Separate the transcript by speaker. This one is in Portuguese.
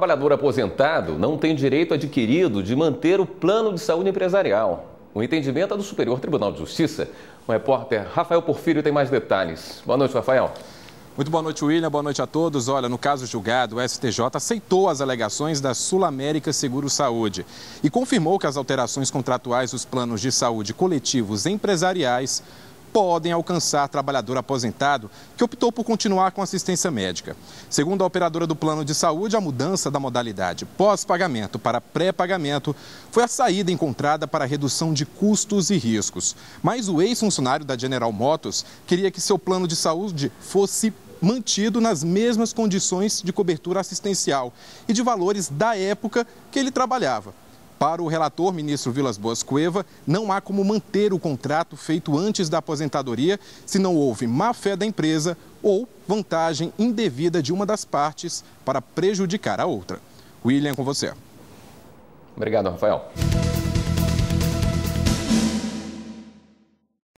Speaker 1: trabalhador aposentado não tem direito adquirido de manter o plano de saúde empresarial. O entendimento é do Superior Tribunal de Justiça. O repórter Rafael Porfírio tem mais detalhes. Boa noite, Rafael. Muito boa noite,
Speaker 2: William. Boa noite a todos. Olha, no caso julgado, o STJ aceitou as alegações da Sul América Seguro Saúde e confirmou que as alterações contratuais dos planos de saúde coletivos empresariais podem alcançar trabalhador aposentado que optou por continuar com assistência médica. Segundo a operadora do plano de saúde, a mudança da modalidade pós-pagamento para pré-pagamento foi a saída encontrada para redução de custos e riscos. Mas o ex-funcionário da General Motors queria que seu plano de saúde fosse mantido nas mesmas condições de cobertura assistencial e de valores da época que ele trabalhava. Para o relator, ministro Vilas Boas Cueva, não há como manter o contrato feito antes da aposentadoria se não houve má-fé da empresa ou vantagem indevida de uma das partes para prejudicar a outra. William, com você. Obrigado, Rafael.